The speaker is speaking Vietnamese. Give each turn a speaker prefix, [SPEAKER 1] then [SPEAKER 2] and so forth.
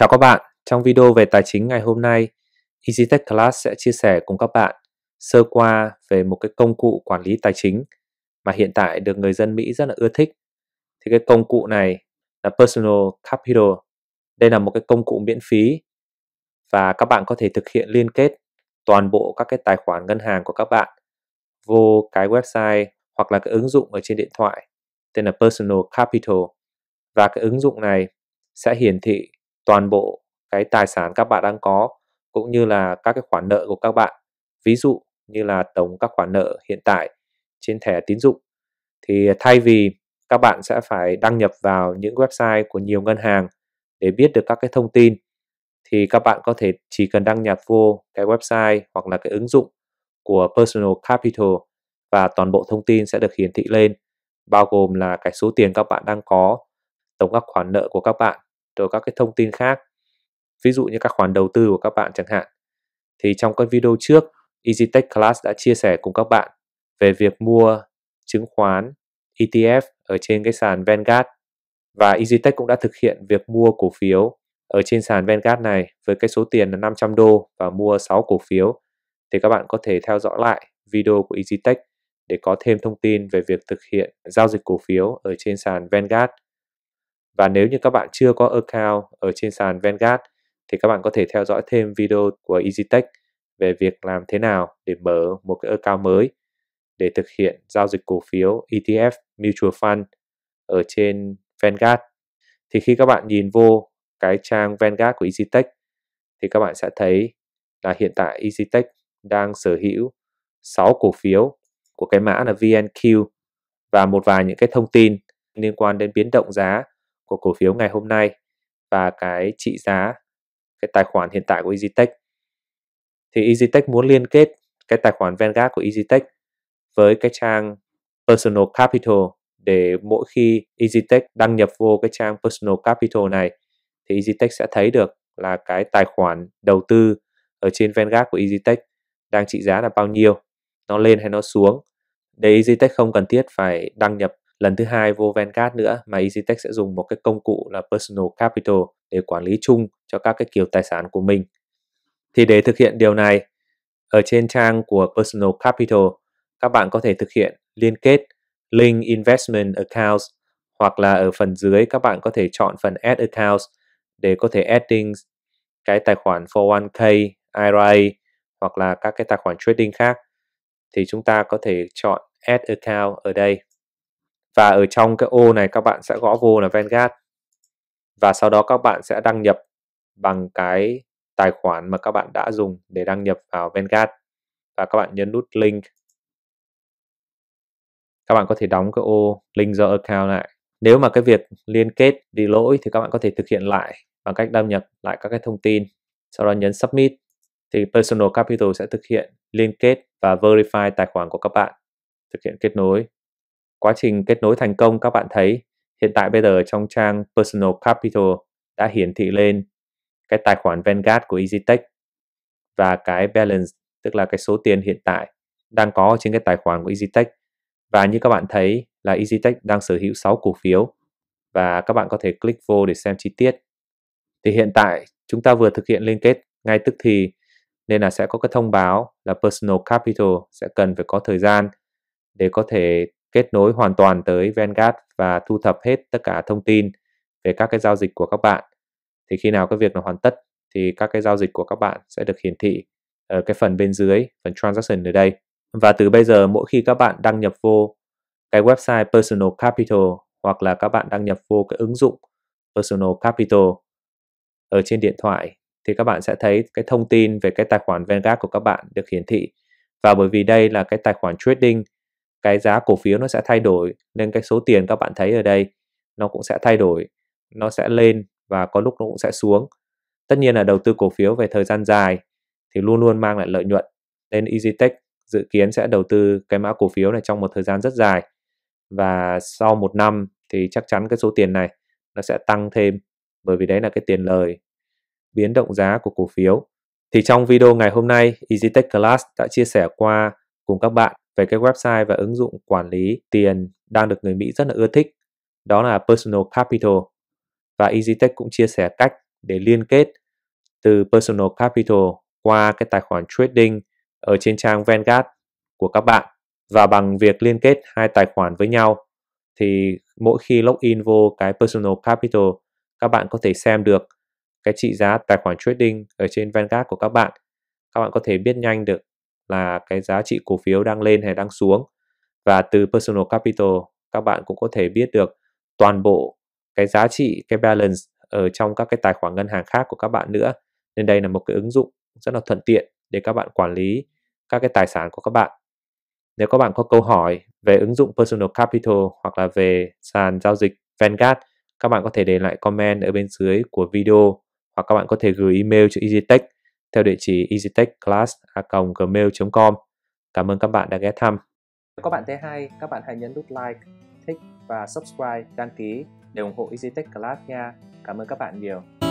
[SPEAKER 1] Chào các bạn, trong video về tài chính ngày hôm nay, EasyTech Class sẽ chia sẻ cùng các bạn sơ qua về một cái công cụ quản lý tài chính mà hiện tại được người dân Mỹ rất là ưa thích. Thì cái công cụ này là Personal Capital. Đây là một cái công cụ miễn phí và các bạn có thể thực hiện liên kết toàn bộ các cái tài khoản ngân hàng của các bạn vô cái website hoặc là cái ứng dụng ở trên điện thoại tên là Personal Capital và cái ứng dụng này sẽ hiển thị toàn bộ cái tài sản các bạn đang có cũng như là các cái khoản nợ của các bạn. Ví dụ như là tổng các khoản nợ hiện tại trên thẻ tín dụng thì thay vì các bạn sẽ phải đăng nhập vào những website của nhiều ngân hàng để biết được các cái thông tin thì các bạn có thể chỉ cần đăng nhập vô cái website hoặc là cái ứng dụng của Personal Capital và toàn bộ thông tin sẽ được hiển thị lên bao gồm là cái số tiền các bạn đang có, tổng các khoản nợ của các bạn rồi các cái thông tin khác ví dụ như các khoản đầu tư của các bạn chẳng hạn thì trong các video trước EasyTech Class đã chia sẻ cùng các bạn về việc mua chứng khoán ETF ở trên cái sàn Vanguard và EasyTech cũng đã thực hiện việc mua cổ phiếu ở trên sàn Vanguard này với cái số tiền là 500 đô và mua 6 cổ phiếu thì các bạn có thể theo dõi lại video của EasyTech để có thêm thông tin về việc thực hiện giao dịch cổ phiếu ở trên sàn Vanguard. Và nếu như các bạn chưa có account ở trên sàn Vanguard thì các bạn có thể theo dõi thêm video của EasyTech về việc làm thế nào để mở một cái account mới để thực hiện giao dịch cổ phiếu ETF Mutual Fund ở trên Vanguard. Thì khi các bạn nhìn vô cái trang Vanguard của EasyTech thì các bạn sẽ thấy là hiện tại EasyTech đang sở hữu 6 cổ phiếu của cái mã là VNQ và một vài những cái thông tin liên quan đến biến động giá của cổ phiếu ngày hôm nay và cái trị giá cái tài khoản hiện tại của EasyTech. Thì EasyTech muốn liên kết cái tài khoản Vanguard của EasyTech với cái trang Personal Capital để mỗi khi EasyTech đăng nhập vô cái trang Personal Capital này thì EasyTech sẽ thấy được là cái tài khoản đầu tư ở trên Vanguard của EasyTech đang trị giá là bao nhiêu, nó lên hay nó xuống. Để EasyTech không cần thiết phải đăng nhập lần thứ hai vô Vanguard nữa mà EasyTech sẽ dùng một cái công cụ là Personal Capital để quản lý chung cho các cái kiểu tài sản của mình. Thì để thực hiện điều này, ở trên trang của Personal Capital, các bạn có thể thực hiện liên kết Link Investment Accounts hoặc là ở phần dưới các bạn có thể chọn phần Add Accounts để có thể adding cái tài khoản 401k, IRA hoặc là các cái tài khoản trading khác thì chúng ta có thể chọn Add Account ở đây và ở trong cái ô này các bạn sẽ gõ vô là Vanguard và sau đó các bạn sẽ đăng nhập bằng cái tài khoản mà các bạn đã dùng để đăng nhập vào Vanguard và các bạn nhấn nút link các bạn có thể đóng cái ô link do account lại nếu mà cái việc liên kết bị lỗi thì các bạn có thể thực hiện lại bằng cách đăng nhập lại các cái thông tin sau đó nhấn submit thì Personal Capital sẽ thực hiện liên kết và verify tài khoản của các bạn thực hiện kết nối quá trình kết nối thành công các bạn thấy hiện tại bây giờ trong trang Personal Capital đã hiển thị lên cái tài khoản Vanguard của EasyTech và cái balance tức là cái số tiền hiện tại đang có trên cái tài khoản của EasyTech và như các bạn thấy là EasyTech đang sở hữu 6 cổ phiếu và các bạn có thể click vô để xem chi tiết. Thì hiện tại chúng ta vừa thực hiện liên kết ngay tức thì nên là sẽ có cái thông báo là Personal Capital sẽ cần phải có thời gian để có thể kết nối hoàn toàn tới Vanguard và thu thập hết tất cả thông tin về các cái giao dịch của các bạn. Thì khi nào cái việc nó hoàn tất thì các cái giao dịch của các bạn sẽ được hiển thị ở cái phần bên dưới, phần transaction ở đây. Và từ bây giờ mỗi khi các bạn đăng nhập vô cái website Personal Capital hoặc là các bạn đăng nhập vô cái ứng dụng Personal Capital ở trên điện thoại thì các bạn sẽ thấy cái thông tin về cái tài khoản Vanguard của các bạn được hiển thị. Và bởi vì đây là cái tài khoản trading cái giá cổ phiếu nó sẽ thay đổi nên cái số tiền các bạn thấy ở đây nó cũng sẽ thay đổi nó sẽ lên và có lúc nó cũng sẽ xuống tất nhiên là đầu tư cổ phiếu về thời gian dài thì luôn luôn mang lại lợi nhuận nên EasyTech dự kiến sẽ đầu tư cái mã cổ phiếu này trong một thời gian rất dài và sau một năm thì chắc chắn cái số tiền này nó sẽ tăng thêm bởi vì đấy là cái tiền lời biến động giá của cổ phiếu thì trong video ngày hôm nay EasyTech Class đã chia sẻ qua cùng các bạn về cái website và ứng dụng quản lý tiền đang được người Mỹ rất là ưa thích, đó là Personal Capital. Và EasyTech cũng chia sẻ cách để liên kết từ Personal Capital qua cái tài khoản trading ở trên trang Vanguard của các bạn và bằng việc liên kết hai tài khoản với nhau thì mỗi khi login vô cái Personal Capital các bạn có thể xem được cái trị giá tài khoản trading ở trên Vanguard của các bạn. Các bạn có thể biết nhanh được là cái giá trị cổ phiếu đang lên hay đang xuống và từ personal capital các bạn cũng có thể biết được toàn bộ cái giá trị cái balance ở trong các cái tài khoản ngân hàng khác của các bạn nữa nên đây là một cái ứng dụng rất là thuận tiện để các bạn quản lý các cái tài sản của các bạn nếu các bạn có câu hỏi về ứng dụng personal capital hoặc là về sàn giao dịch Vanguard các bạn có thể để lại comment ở bên dưới của video hoặc các bạn có thể gửi email cho EasyTech theo địa chỉ easytechclass@gmail.com. Cảm ơn các bạn đã ghé thăm. Các bạn thấy hay, các bạn hãy nhấn nút like, thích và subscribe, đăng ký để ủng hộ EasyTech Class nha. Cảm ơn các bạn nhiều.